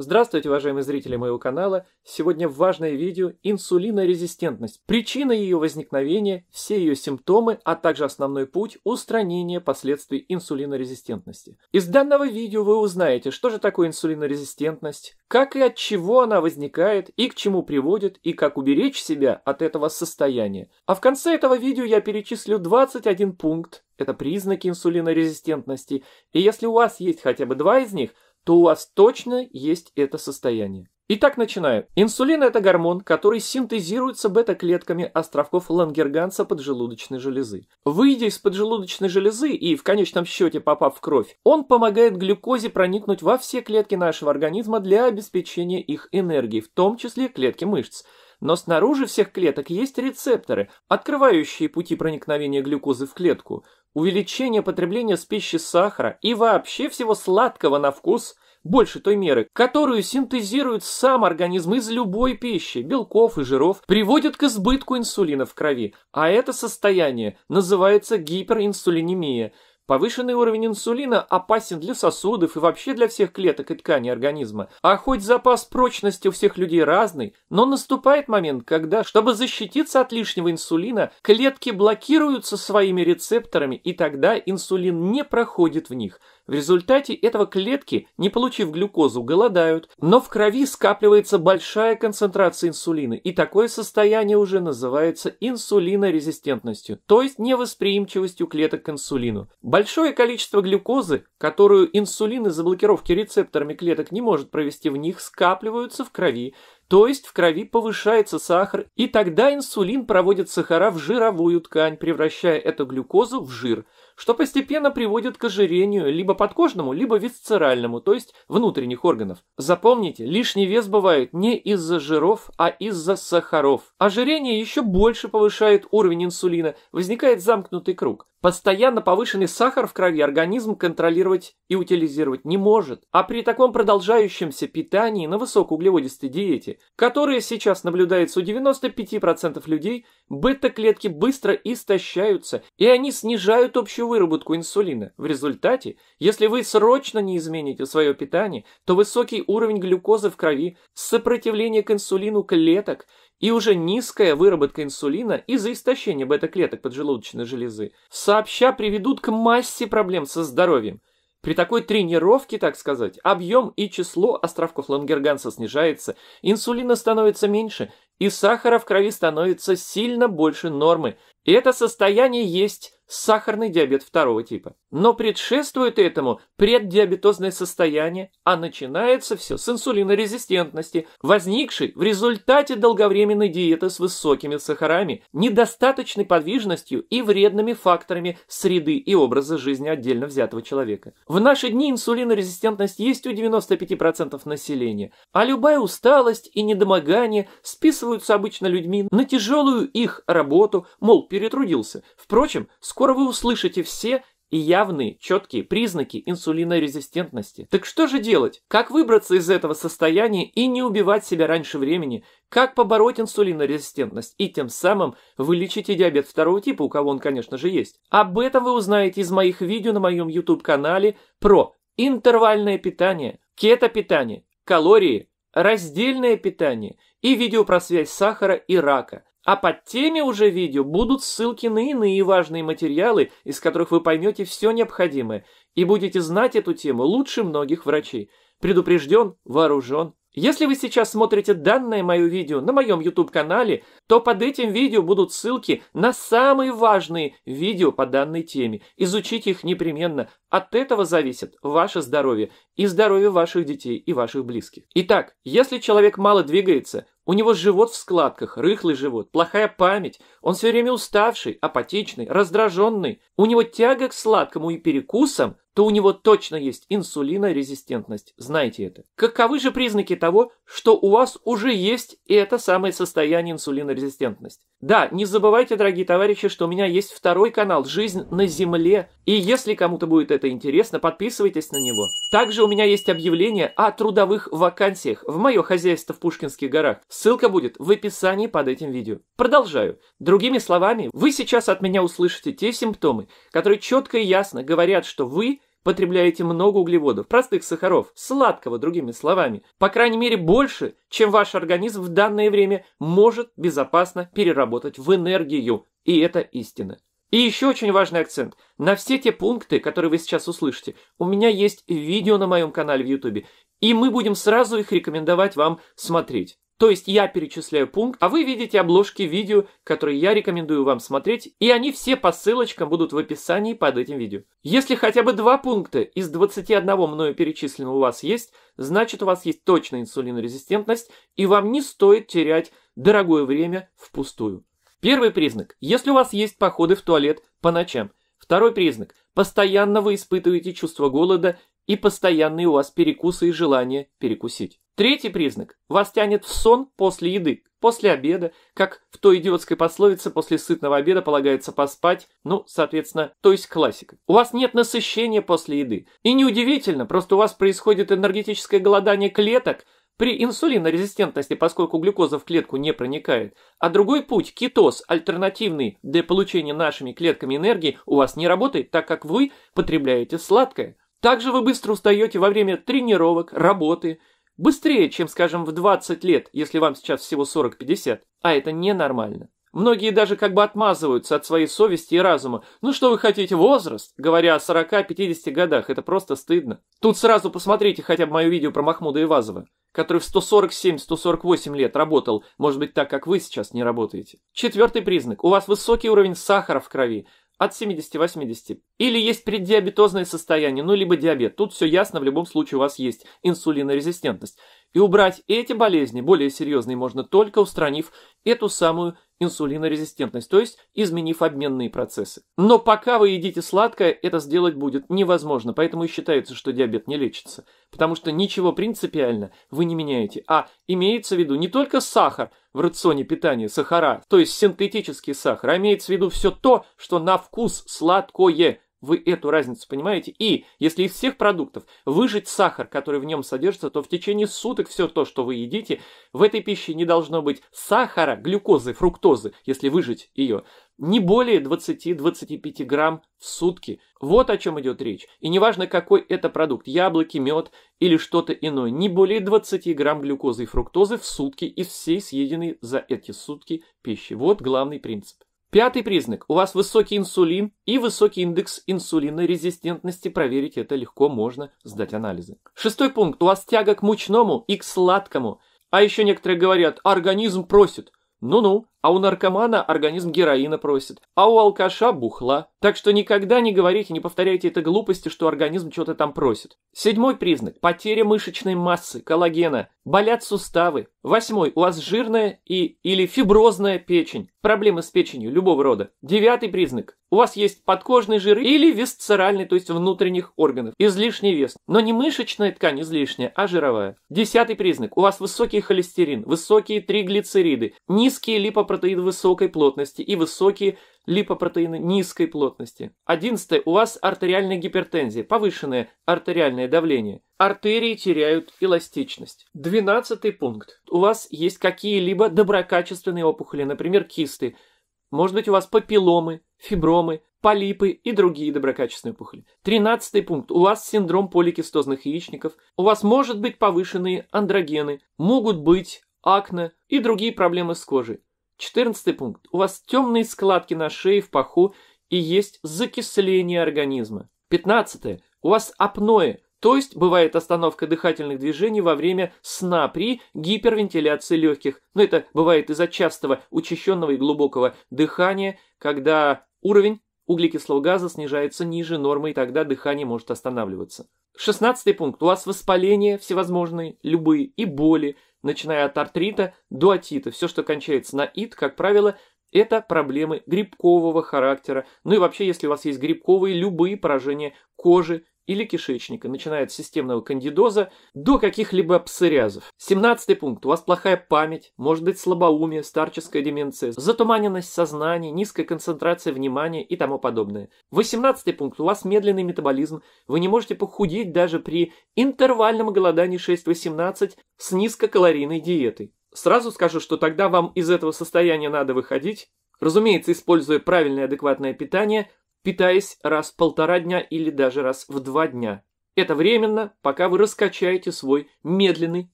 Здравствуйте, уважаемые зрители моего канала! Сегодня важное видео «Инсулинорезистентность. Причина ее возникновения, все ее симптомы, а также основной путь устранения последствий инсулинорезистентности». Из данного видео вы узнаете, что же такое инсулинорезистентность, как и от чего она возникает, и к чему приводит, и как уберечь себя от этого состояния. А в конце этого видео я перечислю 21 пункт, это признаки инсулинорезистентности, и если у вас есть хотя бы два из них – то у вас точно есть это состояние. Итак, начинаю. Инсулин – это гормон, который синтезируется бета-клетками островков Лангерганса поджелудочной железы. Выйдя из поджелудочной железы и, в конечном счете, попав в кровь, он помогает глюкозе проникнуть во все клетки нашего организма для обеспечения их энергии, в том числе клетки мышц. Но снаружи всех клеток есть рецепторы, открывающие пути проникновения глюкозы в клетку – увеличение потребления с пищи сахара и вообще всего сладкого на вкус больше той меры, которую синтезирует сам организм из любой пищи, белков и жиров, приводит к избытку инсулина в крови, а это состояние называется гиперинсулинемия. Повышенный уровень инсулина опасен для сосудов и вообще для всех клеток и тканей организма. А хоть запас прочности у всех людей разный, но наступает момент, когда, чтобы защититься от лишнего инсулина, клетки блокируются своими рецепторами, и тогда инсулин не проходит в них – в результате этого клетки, не получив глюкозу, голодают, но в крови скапливается большая концентрация инсулина, и такое состояние уже называется инсулинорезистентностью, то есть невосприимчивостью клеток к инсулину. Большое количество глюкозы, которую инсулин из-за блокировки рецепторами клеток не может провести в них, скапливаются в крови, то есть в крови повышается сахар, и тогда инсулин проводит сахара в жировую ткань, превращая эту глюкозу в жир, что постепенно приводит к ожирению либо подкожному, либо висцеральному, то есть внутренних органов. Запомните, лишний вес бывает не из-за жиров, а из-за сахаров. Ожирение еще больше повышает уровень инсулина, возникает замкнутый круг. Постоянно повышенный сахар в крови организм контролировать и утилизировать не может, а при таком продолжающемся питании на высокоуглеводистой диете, которая сейчас наблюдается у 95% людей, бета-клетки быстро истощаются, и они снижают общую выработку инсулина. В результате, если вы срочно не измените свое питание, то высокий уровень глюкозы в крови, сопротивление к инсулину клеток – и уже низкая выработка инсулина из-за истощения бета-клеток поджелудочной железы сообща приведут к массе проблем со здоровьем. При такой тренировке, так сказать, объем и число островков Лангерганса снижается, инсулина становится меньше, и сахара в крови становится сильно больше нормы. И это состояние есть сахарный диабет второго типа. Но предшествует этому преддиабетозное состояние, а начинается все с инсулинорезистентности, возникшей в результате долговременной диеты с высокими сахарами, недостаточной подвижностью и вредными факторами среды и образа жизни отдельно взятого человека. В наши дни инсулинорезистентность есть у 95% населения, а любая усталость и недомогание списываются обычно людьми на тяжелую их работу, мол, перетрудился. Впрочем, сколько Скоро вы услышите все и явные, четкие признаки инсулинорезистентности. Так что же делать? Как выбраться из этого состояния и не убивать себя раньше времени? Как побороть инсулинорезистентность и тем самым вылечить диабет второго типа, у кого он, конечно же, есть? Об этом вы узнаете из моих видео на моем YouTube-канале про интервальное питание, кето-питание, калории, раздельное питание и видео про связь сахара и рака. А под теме уже видео будут ссылки на иные важные материалы, из которых вы поймете все необходимое и будете знать эту тему лучше многих врачей. Предупрежден, вооружен. Если вы сейчас смотрите данное мое видео на моем YouTube-канале, то под этим видео будут ссылки на самые важные видео по данной теме. Изучите их непременно. От этого зависит ваше здоровье и здоровье ваших детей и ваших близких. Итак, если человек мало двигается, у него живот в складках, рыхлый живот, плохая память. Он все время уставший, апатичный, раздраженный. У него тяга к сладкому и перекусам то у него точно есть инсулинорезистентность. знаете это. Каковы же признаки того, что у вас уже есть это самое состояние инсулинорезистентность? Да, не забывайте, дорогие товарищи, что у меня есть второй канал «Жизнь на земле». И если кому-то будет это интересно, подписывайтесь на него. Также у меня есть объявление о трудовых вакансиях в мое хозяйство в Пушкинских горах. Ссылка будет в описании под этим видео. Продолжаю. Другими словами, вы сейчас от меня услышите те симптомы, которые четко и ясно говорят, что вы – потребляете много углеводов, простых сахаров, сладкого, другими словами, по крайней мере больше, чем ваш организм в данное время может безопасно переработать в энергию. И это истина. И еще очень важный акцент. На все те пункты, которые вы сейчас услышите, у меня есть видео на моем канале в YouTube, и мы будем сразу их рекомендовать вам смотреть. То есть я перечисляю пункт, а вы видите обложки видео, которые я рекомендую вам смотреть, и они все по ссылочкам будут в описании под этим видео. Если хотя бы два пункта из 21 мною перечисленного у вас есть, значит у вас есть точная инсулинорезистентность, и вам не стоит терять дорогое время впустую. Первый признак. Если у вас есть походы в туалет по ночам. Второй признак. Постоянно вы испытываете чувство голода и постоянные у вас перекусы и желание перекусить. Третий признак. Вас тянет в сон после еды, после обеда, как в той идиотской пословице «после сытного обеда полагается поспать», ну, соответственно, то есть классика. У вас нет насыщения после еды. И неудивительно, просто у вас происходит энергетическое голодание клеток, при инсулинорезистентности, поскольку глюкоза в клетку не проникает, а другой путь, кетоз, альтернативный для получения нашими клетками энергии, у вас не работает, так как вы потребляете сладкое. Также вы быстро устаете во время тренировок, работы, Быстрее, чем, скажем, в 20 лет, если вам сейчас всего 40-50. А это ненормально. Многие даже как бы отмазываются от своей совести и разума. Ну что вы хотите, возраст? Говоря о 40-50 годах, это просто стыдно. Тут сразу посмотрите хотя бы мое видео про Махмуда Ивазова, который в 147-148 лет работал, может быть так, как вы сейчас не работаете. Четвертый признак. У вас высокий уровень сахара в крови от 70-80. Или есть преддиабетозное состояние, ну либо диабет. Тут все ясно, в любом случае у вас есть инсулинорезистентность. И убрать эти болезни, более серьезные, можно только устранив эту самую инсулинорезистентность, то есть изменив обменные процессы. Но пока вы едите сладкое, это сделать будет невозможно, поэтому и считается, что диабет не лечится, потому что ничего принципиально вы не меняете, а имеется в виду не только сахар в рационе питания, сахара, то есть синтетический сахар, а имеется в виду все то, что на вкус сладкое – вы эту разницу понимаете? И если из всех продуктов выжить сахар, который в нем содержится, то в течение суток все то, что вы едите, в этой пище не должно быть сахара, глюкозы, фруктозы, если выжать ее, не более 20-25 грамм в сутки. Вот о чем идет речь. И неважно, какой это продукт, яблоки, мед или что-то иное, не более 20 грамм глюкозы и фруктозы в сутки из всей съеденной за эти сутки пищи. Вот главный принцип. Пятый признак. У вас высокий инсулин и высокий индекс инсулинной резистентности. Проверить это легко можно, сдать анализы. Шестой пункт. У вас тяга к мучному и к сладкому. А еще некоторые говорят, организм просит. Ну-ну, а у наркомана организм героина просит, а у алкаша бухла. Так что никогда не говорите, не повторяйте это глупости, что организм что-то там просит. Седьмой признак – потеря мышечной массы, коллагена. Болят суставы. Восьмой – у вас жирная и или фиброзная печень. Проблемы с печенью любого рода. Девятый признак у вас есть подкожный жир или висцеральный, то есть внутренних органов. Излишний вес. Но не мышечная ткань излишняя, а жировая. Десятый признак. У вас высокий холестерин, высокие триглицериды, низкие липопротеины высокой плотности и высокие липопротеины низкой плотности. Одиннадцатое. У вас артериальная гипертензия, повышенное артериальное давление. Артерии теряют эластичность. Двенадцатый пункт. У вас есть какие-либо доброкачественные опухоли, например, кисты – может быть, у вас папилломы, фибромы, полипы и другие доброкачественные опухоли. Тринадцатый пункт. У вас синдром поликистозных яичников. У вас может быть повышенные андрогены. Могут быть акне и другие проблемы с кожей. Четырнадцатый пункт. У вас темные складки на шее, в паху и есть закисление организма. Пятнадцатое. У вас апноэ, то есть бывает остановка дыхательных движений во время сна при гипервентиляции легких. Но это бывает из-за частого, учащенного и глубокого дыхания, когда уровень углекислого газа снижается ниже нормы, и тогда дыхание может останавливаться. Шестнадцатый пункт. У вас воспаления всевозможные, любые, и боли, начиная от артрита до отита. Все, что кончается на ит, как правило, это проблемы грибкового характера. Ну и вообще, если у вас есть грибковые, любые поражения кожи, или кишечника, начиная от системного кандидоза до каких-либо псориазов. 17 пункт. У вас плохая память, может быть слабоумие, старческая деменция, затуманенность сознания, низкая концентрация внимания и тому подобное. 18 пункт. У вас медленный метаболизм, вы не можете похудеть даже при интервальном голодании 6-18 с низкокалорийной диетой. Сразу скажу, что тогда вам из этого состояния надо выходить, разумеется, используя правильное адекватное питание, питаясь раз в полтора дня или даже раз в два дня. Это временно, пока вы раскачаете свой медленный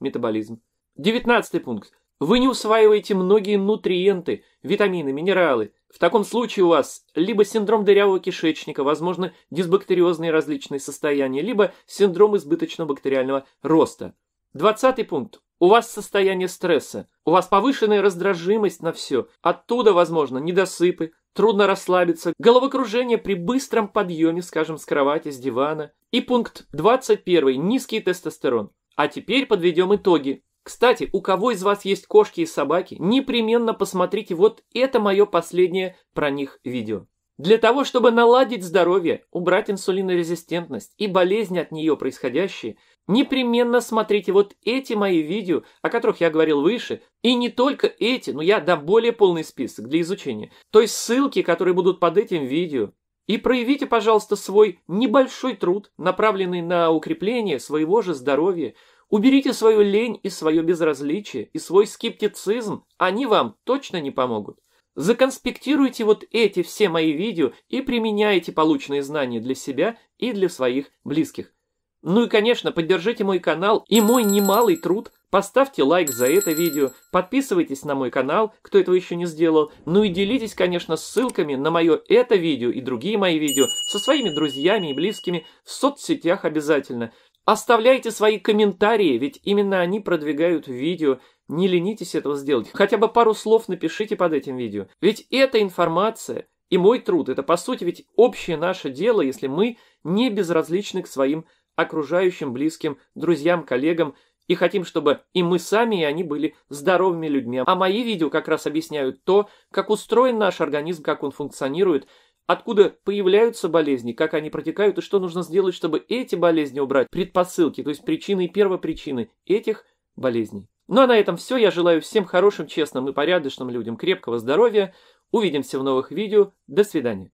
метаболизм. 19 пункт. Вы не усваиваете многие нутриенты, витамины, минералы. В таком случае у вас либо синдром дырявого кишечника, возможно, дисбактериозные различные состояния, либо синдром избыточного бактериального роста. 20 пункт. У вас состояние стресса, у вас повышенная раздражимость на все. Оттуда, возможно, недосыпы, трудно расслабиться, головокружение при быстром подъеме, скажем, с кровати, с дивана. И пункт 21. Низкий тестостерон. А теперь подведем итоги. Кстати, у кого из вас есть кошки и собаки, непременно посмотрите вот это мое последнее про них видео. Для того, чтобы наладить здоровье, убрать инсулинорезистентность и болезни от нее происходящие, непременно смотрите вот эти мои видео, о которых я говорил выше, и не только эти, но я дам более полный список для изучения, то есть ссылки, которые будут под этим видео. И проявите, пожалуйста, свой небольшой труд, направленный на укрепление своего же здоровья, Уберите свою лень и свое безразличие, и свой скептицизм, они вам точно не помогут. Законспектируйте вот эти все мои видео и применяйте полученные знания для себя и для своих близких. Ну и, конечно, поддержите мой канал и мой немалый труд. Поставьте лайк за это видео, подписывайтесь на мой канал, кто этого еще не сделал. Ну и делитесь, конечно, ссылками на мое это видео и другие мои видео со своими друзьями и близкими в соцсетях обязательно. Оставляйте свои комментарии, ведь именно они продвигают видео. Не ленитесь этого сделать. Хотя бы пару слов напишите под этим видео. Ведь эта информация и мой труд, это по сути ведь общее наше дело, если мы не безразличны к своим окружающим, близким, друзьям, коллегам, и хотим, чтобы и мы сами, и они были здоровыми людьми. А мои видео как раз объясняют то, как устроен наш организм, как он функционирует, откуда появляются болезни, как они протекают и что нужно сделать, чтобы эти болезни убрать, предпосылки, то есть причины и первопричины этих болезней. Ну а на этом все. Я желаю всем хорошим, честным и порядочным людям крепкого здоровья. Увидимся в новых видео. До свидания.